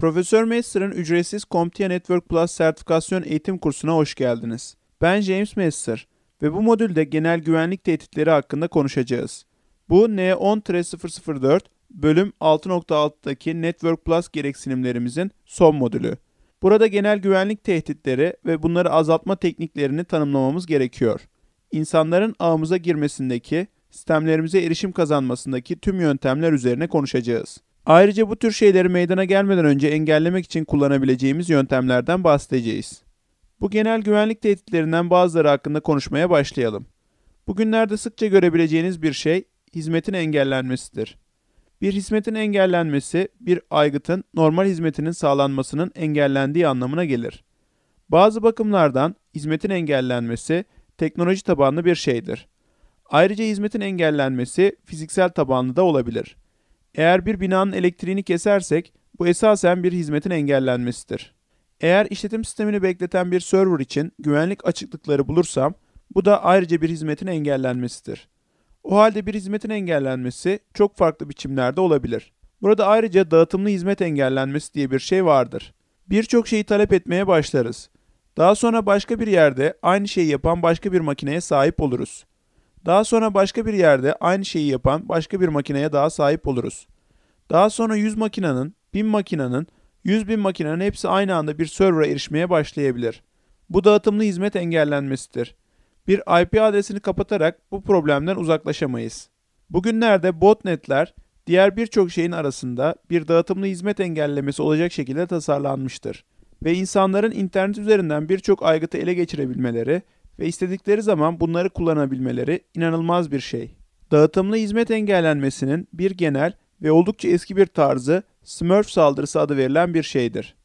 Profesör Messer'ın ücretsiz CompTIA Network Plus sertifikasyon eğitim kursuna hoş geldiniz. Ben James Messer ve bu modülde genel güvenlik tehditleri hakkında konuşacağız. Bu N10-004 e e bölüm 6.6'daki Network Plus gereksinimlerimizin son modülü. Burada genel güvenlik tehditleri ve bunları azaltma tekniklerini tanımlamamız gerekiyor. İnsanların ağımıza girmesindeki, sistemlerimize erişim kazanmasındaki tüm yöntemler üzerine konuşacağız. Ayrıca bu tür şeyleri meydana gelmeden önce engellemek için kullanabileceğimiz yöntemlerden bahsedeceğiz. Bu genel güvenlik tehditlerinden bazıları hakkında konuşmaya başlayalım. Bugünlerde sıkça görebileceğiniz bir şey hizmetin engellenmesidir. Bir hizmetin engellenmesi bir aygıtın normal hizmetinin sağlanmasının engellendiği anlamına gelir. Bazı bakımlardan hizmetin engellenmesi teknoloji tabanlı bir şeydir. Ayrıca hizmetin engellenmesi fiziksel tabanlı da olabilir. Eğer bir binanın elektriğini kesersek bu esasen bir hizmetin engellenmesidir. Eğer işletim sistemini bekleten bir server için güvenlik açıklıkları bulursam bu da ayrıca bir hizmetin engellenmesidir. O halde bir hizmetin engellenmesi çok farklı biçimlerde olabilir. Burada ayrıca dağıtımlı hizmet engellenmesi diye bir şey vardır. Birçok şeyi talep etmeye başlarız. Daha sonra başka bir yerde aynı şeyi yapan başka bir makineye sahip oluruz. Daha sonra başka bir yerde aynı şeyi yapan başka bir makineye daha sahip oluruz. Daha sonra 100 makinenin, 1000 makinenin, 100 bin makinenin hepsi aynı anda bir server'a erişmeye başlayabilir. Bu dağıtımlı hizmet engellenmesidir. Bir IP adresini kapatarak bu problemden uzaklaşamayız. Bugünlerde botnetler diğer birçok şeyin arasında bir dağıtımlı hizmet engellemesi olacak şekilde tasarlanmıştır ve insanların internet üzerinden birçok aygıtı ele geçirebilmeleri ve istedikleri zaman bunları kullanabilmeleri inanılmaz bir şey. Dağıtımlı hizmet engellenmesinin bir genel ve oldukça eski bir tarzı Smurf saldırısı adı verilen bir şeydir.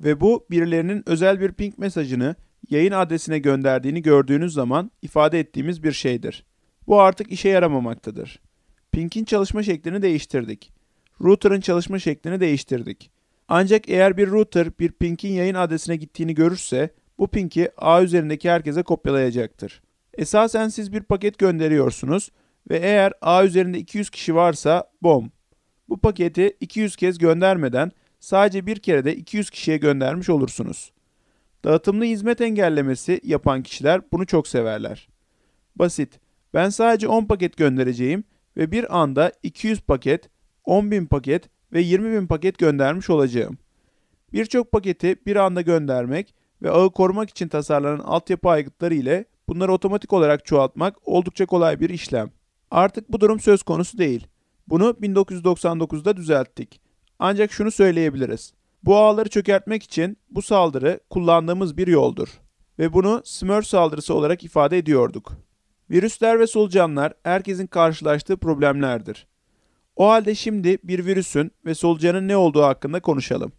Ve bu birilerinin özel bir ping mesajını yayın adresine gönderdiğini gördüğünüz zaman ifade ettiğimiz bir şeydir. Bu artık işe yaramamaktadır. Ping'in çalışma şeklini değiştirdik. Router'ın çalışma şeklini değiştirdik. Ancak eğer bir router bir ping'in yayın adresine gittiğini görürse bu ping'i A üzerindeki herkese kopyalayacaktır. Esasen siz bir paket gönderiyorsunuz ve eğer A üzerinde 200 kişi varsa bom bu paketi 200 kez göndermeden sadece bir kere de 200 kişiye göndermiş olursunuz. Dağıtımlı hizmet engellemesi yapan kişiler bunu çok severler. Basit. Ben sadece 10 paket göndereceğim ve bir anda 200 paket, 10.000 paket ve 20.000 paket göndermiş olacağım. Birçok paketi bir anda göndermek ve ağı korumak için tasarlanan altyapı aygıtları ile bunları otomatik olarak çoğaltmak oldukça kolay bir işlem. Artık bu durum söz konusu değil. Bunu 1999'da düzelttik. Ancak şunu söyleyebiliriz. Bu ağları çökertmek için bu saldırı kullandığımız bir yoldur ve bunu Smurf saldırısı olarak ifade ediyorduk. Virüsler ve solucanlar herkesin karşılaştığı problemlerdir. O halde şimdi bir virüsün ve solucanın ne olduğu hakkında konuşalım.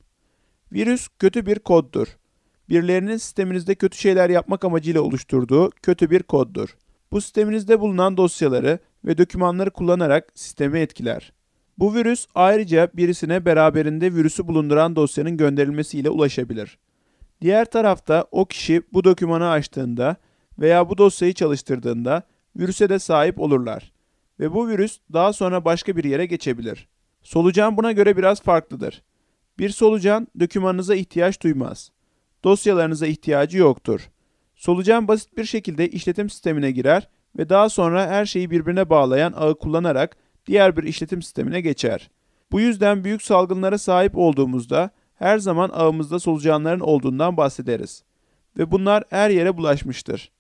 Virüs kötü bir koddur. Birilerinin sisteminizde kötü şeyler yapmak amacıyla oluşturduğu kötü bir koddur. Bu sisteminizde bulunan dosyaları ve dokümanları kullanarak sistemi etkiler. Bu virüs ayrıca birisine beraberinde virüsü bulunduran dosyanın gönderilmesiyle ulaşabilir. Diğer tarafta o kişi bu dokümanı açtığında veya bu dosyayı çalıştırdığında virüse de sahip olurlar ve bu virüs daha sonra başka bir yere geçebilir. Solucan buna göre biraz farklıdır. Bir solucan dokümanınıza ihtiyaç duymaz. Dosyalarınıza ihtiyacı yoktur. Solucan basit bir şekilde işletim sistemine girer ve daha sonra her şeyi birbirine bağlayan ağı kullanarak diğer bir işletim sistemine geçer. Bu yüzden büyük salgınlara sahip olduğumuzda her zaman ağımızda solucanların olduğundan bahsederiz ve bunlar her yere bulaşmıştır.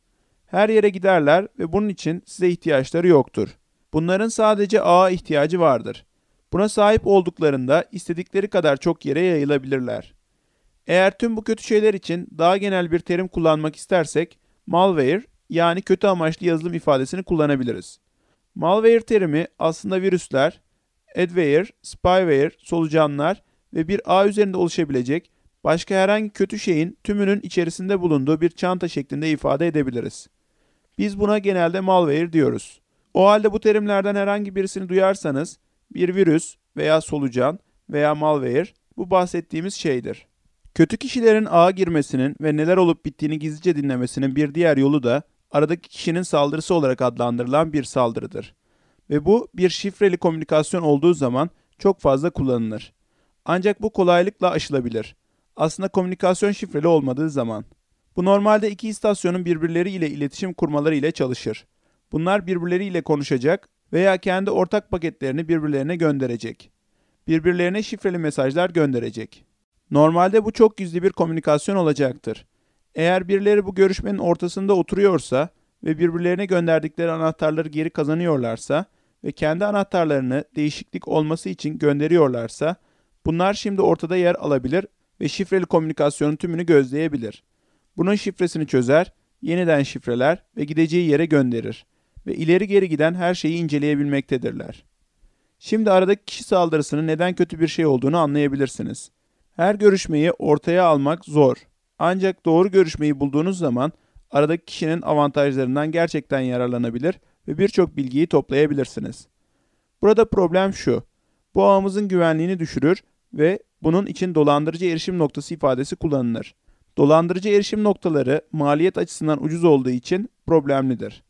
Her yere giderler ve bunun için size ihtiyaçları yoktur. Bunların sadece ağa ihtiyacı vardır. Buna sahip olduklarında istedikleri kadar çok yere yayılabilirler. Eğer tüm bu kötü şeyler için daha genel bir terim kullanmak istersek malware yani kötü amaçlı yazılım ifadesini kullanabiliriz. Malware terimi aslında virüsler, adware, spyware, solucanlar ve bir ağ üzerinde oluşabilecek başka herhangi kötü şeyin tümünün içerisinde bulunduğu bir çanta şeklinde ifade edebiliriz. Biz buna genelde malware diyoruz. O halde bu terimlerden herhangi birisini duyarsanız bir virüs veya solucan veya malware bu bahsettiğimiz şeydir. Kötü kişilerin ağa girmesinin ve neler olup bittiğini gizlice dinlemesinin bir diğer yolu da aradaki kişinin saldırısı olarak adlandırılan bir saldırıdır. Ve bu bir şifreli komünikasyon olduğu zaman çok fazla kullanılır. Ancak bu kolaylıkla aşılabilir. Aslında komünikasyon şifreli olmadığı zaman. Bu normalde iki istasyonun birbirleriyle iletişim kurmaları ile çalışır. Bunlar birbirleriyle konuşacak veya kendi ortak paketlerini birbirlerine gönderecek. Birbirlerine şifreli mesajlar gönderecek. Normalde bu çok gizli bir komünikasyon olacaktır. Eğer birileri bu görüşmenin ortasında oturuyorsa ve birbirlerine gönderdikleri anahtarları geri kazanıyorlarsa ve kendi anahtarlarını değişiklik olması için gönderiyorlarsa bunlar şimdi ortada yer alabilir ve şifreli komünikasyonun tümünü gözleyebilir. Bunun şifresini çözer, yeniden şifreler ve gideceği yere gönderir ve ileri geri giden her şeyi inceleyebilmektedirler. Şimdi aradaki kişi saldırısının neden kötü bir şey olduğunu anlayabilirsiniz. Her görüşmeyi ortaya almak zor ancak doğru görüşmeyi bulduğunuz zaman aradaki kişinin avantajlarından gerçekten yararlanabilir ve birçok bilgiyi toplayabilirsiniz. Burada problem şu. Bu ağımızın güvenliğini düşürür ve bunun için dolandırıcı erişim noktası ifadesi kullanılır. Dolandırıcı erişim noktaları maliyet açısından ucuz olduğu için problemlidir.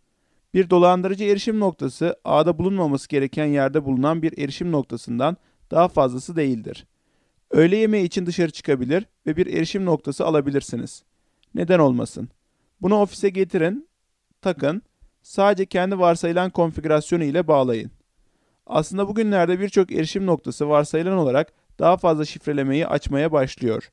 Bir dolandırıcı erişim noktası ağda bulunmaması gereken yerde bulunan bir erişim noktasından daha fazlası değildir. Öğle yemeği için dışarı çıkabilir ve bir erişim noktası alabilirsiniz. Neden olmasın? Bunu ofise getirin, takın, sadece kendi varsayılan konfigürasyonu ile bağlayın. Aslında bugünlerde birçok erişim noktası varsayılan olarak daha fazla şifrelemeyi açmaya başlıyor.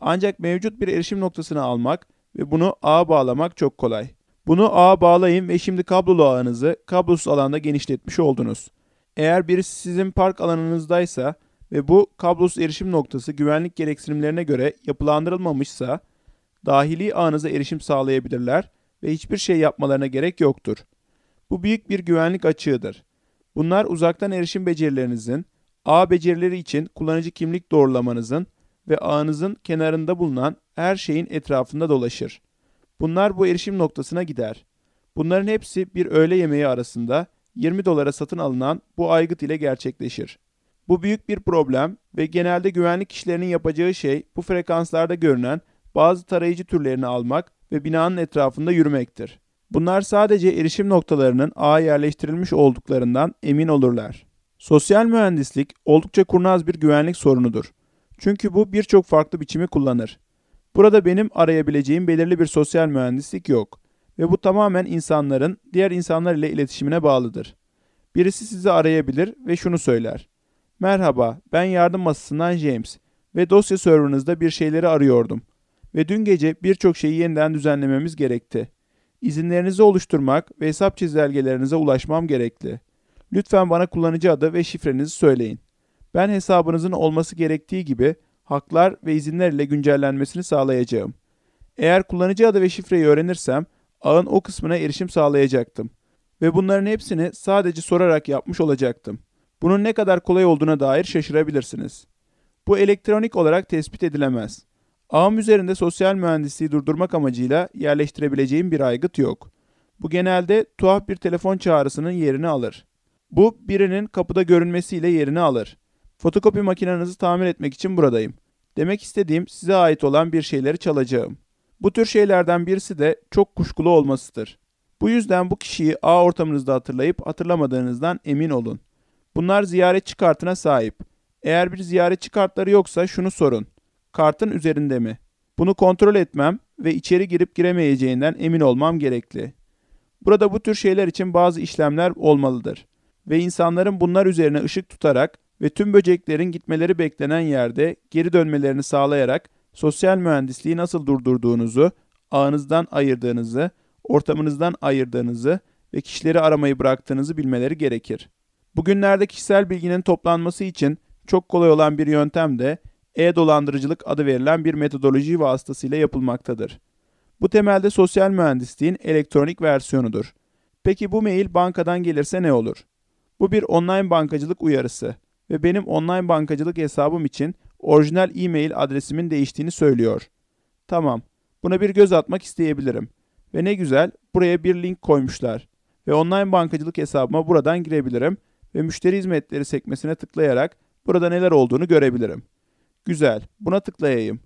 Ancak mevcut bir erişim noktasını almak ve bunu ağa bağlamak çok kolay. Bunu ağa bağlayın ve şimdi kablolu ağınızı kablosuz alanda genişletmiş oldunuz. Eğer birisi sizin park alanınızdaysa ve bu kablosuz erişim noktası güvenlik gereksinimlerine göre yapılandırılmamışsa dahili ağınıza erişim sağlayabilirler ve hiçbir şey yapmalarına gerek yoktur. Bu büyük bir güvenlik açığıdır. Bunlar uzaktan erişim becerilerinizin, ağ becerileri için kullanıcı kimlik doğrulamanızın ve ağınızın kenarında bulunan her şeyin etrafında dolaşır. Bunlar bu erişim noktasına gider. Bunların hepsi bir öğle yemeği arasında 20 dolara satın alınan bu aygıt ile gerçekleşir. Bu büyük bir problem ve genelde güvenlik kişilerinin yapacağı şey bu frekanslarda görünen bazı tarayıcı türlerini almak ve binanın etrafında yürümektir. Bunlar sadece erişim noktalarının ağa yerleştirilmiş olduklarından emin olurlar. Sosyal mühendislik oldukça kurnaz bir güvenlik sorunudur. Çünkü bu birçok farklı biçimi kullanır. Burada benim arayabileceğim belirli bir sosyal mühendislik yok ve bu tamamen insanların diğer insanlar ile iletişimine bağlıdır. Birisi sizi arayabilir ve şunu söyler. Merhaba, ben yardım masasından James ve dosya serverınızda bir şeyleri arıyordum. Ve dün gece birçok şeyi yeniden düzenlememiz gerekti. İzinlerinizi oluşturmak ve hesap çizelgelerinize ulaşmam gerekli. Lütfen bana kullanıcı adı ve şifrenizi söyleyin. Ben hesabınızın olması gerektiği gibi haklar ve izinler ile güncellenmesini sağlayacağım. Eğer kullanıcı adı ve şifreyi öğrenirsem ağın o kısmına erişim sağlayacaktım ve bunların hepsini sadece sorarak yapmış olacaktım. Bunun ne kadar kolay olduğuna dair şaşırabilirsiniz. Bu elektronik olarak tespit edilemez. Ağım üzerinde sosyal mühendisliği durdurmak amacıyla yerleştirebileceğim bir aygıt yok. Bu genelde tuhaf bir telefon çağrısının yerini alır. Bu birinin kapıda görünmesiyle yerini alır. Fotokopi makinenizi tamir etmek için buradayım. Demek istediğim size ait olan bir şeyleri çalacağım. Bu tür şeylerden birisi de çok kuşkulu olmasıdır. Bu yüzden bu kişiyi ağ ortamınızda hatırlayıp hatırlamadığınızdan emin olun. Bunlar ziyaretçi kartına sahip. Eğer bir ziyaretçi kartları yoksa şunu sorun. Kartın üzerinde mi? Bunu kontrol etmem ve içeri girip giremeyeceğinden emin olmam gerekli. Burada bu tür şeyler için bazı işlemler olmalıdır ve insanların bunlar üzerine ışık tutarak ve tüm böceklerin gitmeleri beklenen yerde geri dönmelerini sağlayarak sosyal mühendisliği nasıl durdurduğunuzu, ağınızdan ayırdığınızı, ortamınızdan ayırdığınızı ve kişileri aramayı bıraktığınızı bilmeleri gerekir. Bugünlerde kişisel bilginin toplanması için çok kolay olan bir yöntem de e-dolandırıcılık adı verilen bir metodoloji vasıtasıyla yapılmaktadır. Bu temelde sosyal mühendisliğin elektronik versiyonudur. Peki bu mail bankadan gelirse ne olur? Bu bir online bankacılık uyarısı ve benim online bankacılık hesabım için orijinal e-mail adresimin değiştiğini söylüyor. Tamam, buna bir göz atmak isteyebilirim. Ve ne güzel, buraya bir link koymuşlar. Ve online bankacılık hesabıma buradan girebilirim ve müşteri hizmetleri sekmesine tıklayarak burada neler olduğunu görebilirim. Güzel, buna tıklayayım.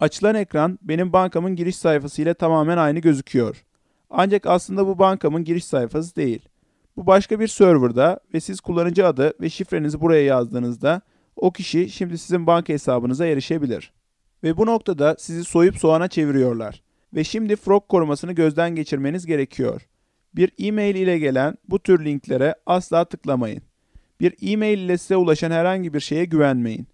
Açılan ekran benim bankamın giriş sayfası ile tamamen aynı gözüküyor. Ancak aslında bu bankamın giriş sayfası değil. Bu başka bir serverda ve siz kullanıcı adı ve şifrenizi buraya yazdığınızda o kişi şimdi sizin banka hesabınıza erişebilir. Ve bu noktada sizi soyup soğana çeviriyorlar. Ve şimdi frog korumasını gözden geçirmeniz gerekiyor. Bir e-mail ile gelen bu tür linklere asla tıklamayın. Bir e-mail ile size ulaşan herhangi bir şeye güvenmeyin.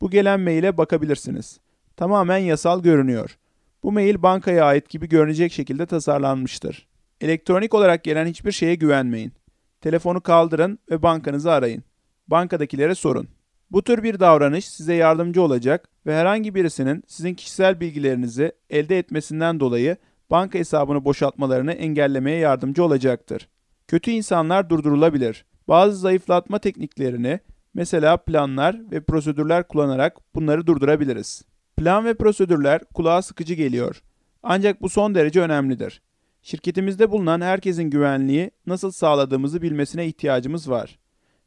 Bu gelen maile bakabilirsiniz. Tamamen yasal görünüyor. Bu mail bankaya ait gibi görünecek şekilde tasarlanmıştır. Elektronik olarak gelen hiçbir şeye güvenmeyin. Telefonu kaldırın ve bankanızı arayın. Bankadakilere sorun. Bu tür bir davranış size yardımcı olacak ve herhangi birisinin sizin kişisel bilgilerinizi elde etmesinden dolayı banka hesabını boşaltmalarını engellemeye yardımcı olacaktır. Kötü insanlar durdurulabilir bazı zayıflatma tekniklerini mesela planlar ve prosedürler kullanarak bunları durdurabiliriz. Plan ve prosedürler kulağa sıkıcı geliyor. Ancak bu son derece önemlidir. Şirketimizde bulunan herkesin güvenliği nasıl sağladığımızı bilmesine ihtiyacımız var.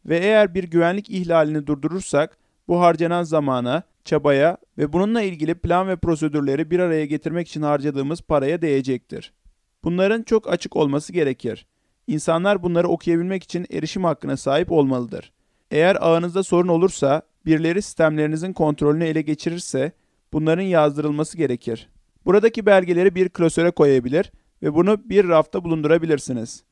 Ve eğer bir güvenlik ihlalini durdurursak bu harcanan zamana, çabaya ve bununla ilgili plan ve prosedürleri bir araya getirmek için harcadığımız paraya değecektir. Bunların çok açık olması gerekir. İnsanlar bunları okuyabilmek için erişim hakkına sahip olmalıdır. Eğer ağınızda sorun olursa, birileri sistemlerinizin kontrolünü ele geçirirse bunların yazdırılması gerekir. Buradaki belgeleri bir klasöre koyabilir ve bunu bir rafta bulundurabilirsiniz.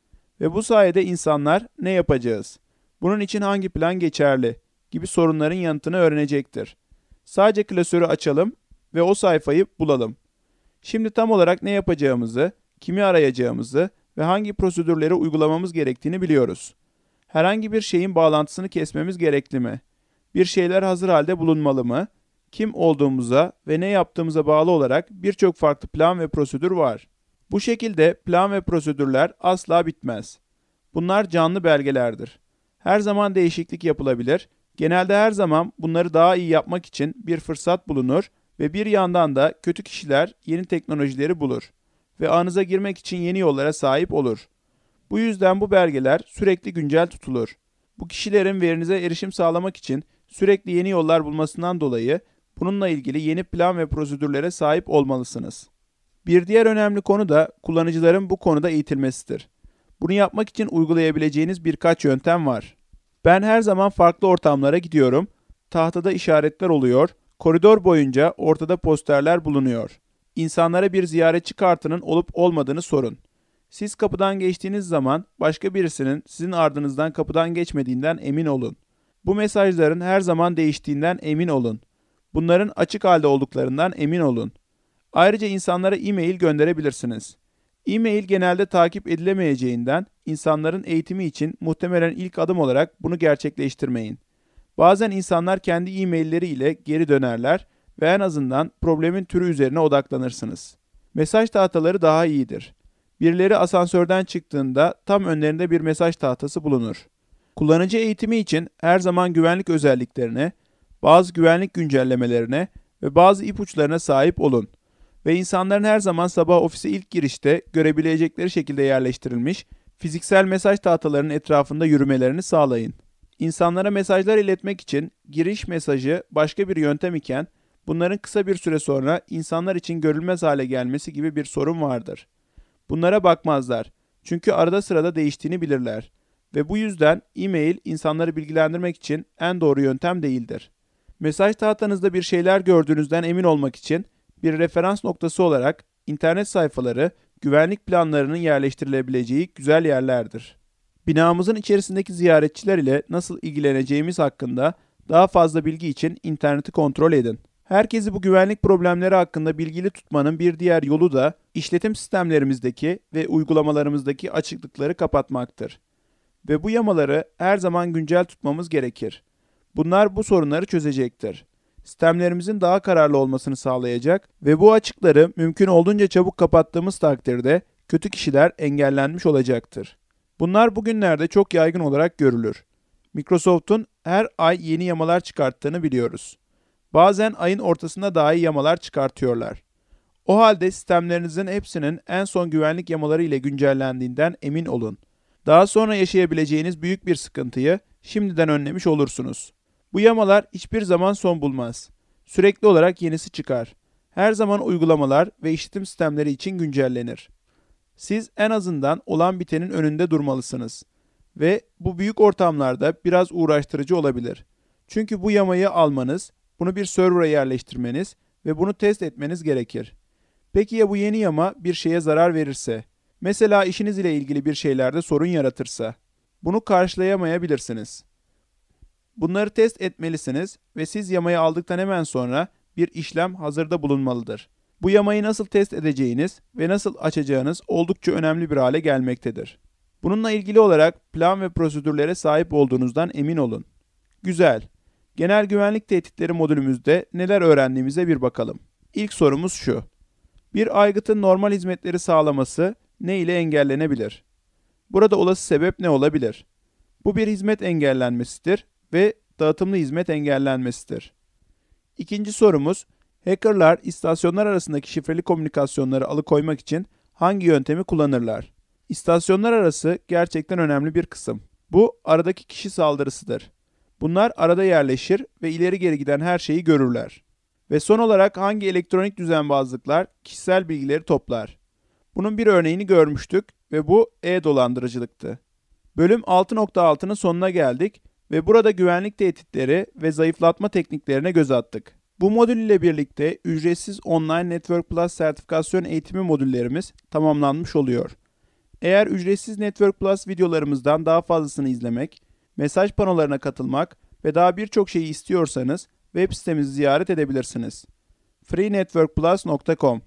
Ve bu sayede insanlar ne yapacağız? Bunun için hangi plan geçerli? gibi sorunların yanıtını öğrenecektir. Sadece klasörü açalım ve o sayfayı bulalım. Şimdi tam olarak ne yapacağımızı, kimi arayacağımızı ve hangi prosedürleri uygulamamız gerektiğini biliyoruz. Herhangi bir şeyin bağlantısını kesmemiz gerekli mi? Bir şeyler hazır halde bulunmalı mı? Kim olduğumuza ve ne yaptığımıza bağlı olarak birçok farklı plan ve prosedür var. Bu şekilde plan ve prosedürler asla bitmez. Bunlar canlı belgelerdir. Her zaman değişiklik yapılabilir. Genelde her zaman bunları daha iyi yapmak için bir fırsat bulunur ve bir yandan da kötü kişiler yeni teknolojileri bulur ve ağınıza girmek için yeni yollara sahip olur. Bu yüzden bu belgeler sürekli güncel tutulur. Bu kişilerin verinize erişim sağlamak için sürekli yeni yollar bulmasından dolayı bununla ilgili yeni plan ve prosedürlere sahip olmalısınız. Bir diğer önemli konu da kullanıcıların bu konuda eğitilmesidir. Bunu yapmak için uygulayabileceğiniz birkaç yöntem var. Ben her zaman farklı ortamlara gidiyorum. Tahtada işaretler oluyor. Koridor boyunca ortada posterler bulunuyor. İnsanlara bir ziyaretçi kartının olup olmadığını sorun. Siz kapıdan geçtiğiniz zaman başka birisinin sizin ardınızdan kapıdan geçmediğinden emin olun. Bu mesajların her zaman değiştiğinden emin olun. Bunların açık halde olduklarından emin olun. Ayrıca insanlara e-mail gönderebilirsiniz. E-mail genelde takip edilemeyeceğinden insanların eğitimi için muhtemelen ilk adım olarak bunu gerçekleştirmeyin. Bazen insanlar kendi e-mailleri ile geri dönerler ve en azından problemin türü üzerine odaklanırsınız. Mesaj tahtaları daha iyidir. Birileri asansörden çıktığında tam önlerinde bir mesaj tahtası bulunur. Kullanıcı eğitimi için her zaman güvenlik özelliklerine, bazı güvenlik güncellemelerine ve bazı ipuçlarına sahip olun ve insanların her zaman sabah ofise ilk girişte görebilecekleri şekilde yerleştirilmiş fiziksel mesaj tahtalarının etrafında yürümelerini sağlayın. İnsanlara mesajlar iletmek için giriş mesajı başka bir yöntem iken Bunların kısa bir süre sonra insanlar için görülmez hale gelmesi gibi bir sorun vardır. Bunlara bakmazlar. Çünkü arada sırada değiştiğini bilirler ve bu yüzden e-mail insanları bilgilendirmek için en doğru yöntem değildir. Mesaj tahtanızda bir şeyler gördüğünüzden emin olmak için bir referans noktası olarak internet sayfaları güvenlik planlarının yerleştirilebileceği güzel yerlerdir. Binamızın içerisindeki ziyaretçiler ile nasıl ilgileneceğimiz hakkında daha fazla bilgi için interneti kontrol edin. Herkesi bu güvenlik problemleri hakkında bilgili tutmanın bir diğer yolu da işletim sistemlerimizdeki ve uygulamalarımızdaki açıklıkları kapatmaktır. Ve bu yamaları her zaman güncel tutmamız gerekir. Bunlar bu sorunları çözecektir. Sistemlerimizin daha kararlı olmasını sağlayacak ve bu açıkları mümkün olduğunca çabuk kapattığımız takdirde kötü kişiler engellenmiş olacaktır. Bunlar bugünlerde çok yaygın olarak görülür. Microsoft'un her ay yeni yamalar çıkarttığını biliyoruz. Bazen ayın ortasında dahi yamalar çıkartıyorlar. O halde sistemlerinizin hepsinin en son güvenlik yamaları ile güncellendiğinden emin olun. Daha sonra yaşayabileceğiniz büyük bir sıkıntıyı şimdiden önlemiş olursunuz. Bu yamalar hiçbir zaman son bulmaz. Sürekli olarak yenisi çıkar. Her zaman uygulamalar ve işletim sistemleri için güncellenir. Siz en azından olan bitenin önünde durmalısınız ve bu büyük ortamlarda biraz uğraştırıcı olabilir. Çünkü bu yamayı almanız bunu bir server'a yerleştirmeniz ve bunu test etmeniz gerekir. Peki ya bu yeni yama bir şeye zarar verirse? Mesela işiniz ile ilgili bir şeylerde sorun yaratırsa? Bunu karşılayamayabilirsiniz. Bunları test etmelisiniz ve siz yamayı aldıktan hemen sonra bir işlem hazırda bulunmalıdır. Bu yamayı nasıl test edeceğiniz ve nasıl açacağınız oldukça önemli bir hale gelmektedir. Bununla ilgili olarak plan ve prosedürlere sahip olduğunuzdan emin olun. Güzel. Genel güvenlik tehditleri modülümüzde neler öğrendiğimize bir bakalım. İlk sorumuz şu. Bir aygıtın normal hizmetleri sağlaması ne ile engellenebilir? Burada olası sebep ne olabilir? Bu bir hizmet engellenmesidir ve dağıtımlı hizmet engellenmesidir. İkinci sorumuz, hackerlar istasyonlar arasındaki şifreli komünikasyonları alıkoymak için hangi yöntemi kullanırlar? İstasyonlar arası gerçekten önemli bir kısım. Bu aradaki kişi saldırısıdır. Bunlar arada yerleşir ve ileri geri giden her şeyi görürler. Ve son olarak hangi elektronik düzenbazlıklar kişisel bilgileri toplar? Bunun bir örneğini görmüştük ve bu e-dolandırıcılıktı. Bölüm 6.6'nın sonuna geldik ve burada güvenlik tehditleri ve zayıflatma tekniklerine göz attık. Bu modül ile birlikte ücretsiz online Network Plus sertifikasyon eğitimi modüllerimiz tamamlanmış oluyor. Eğer ücretsiz Network Plus videolarımızdan daha fazlasını izlemek mesaj panolarına katılmak ve daha birçok şeyi istiyorsanız web sitemizi ziyaret edebilirsiniz. freenetworkplus.com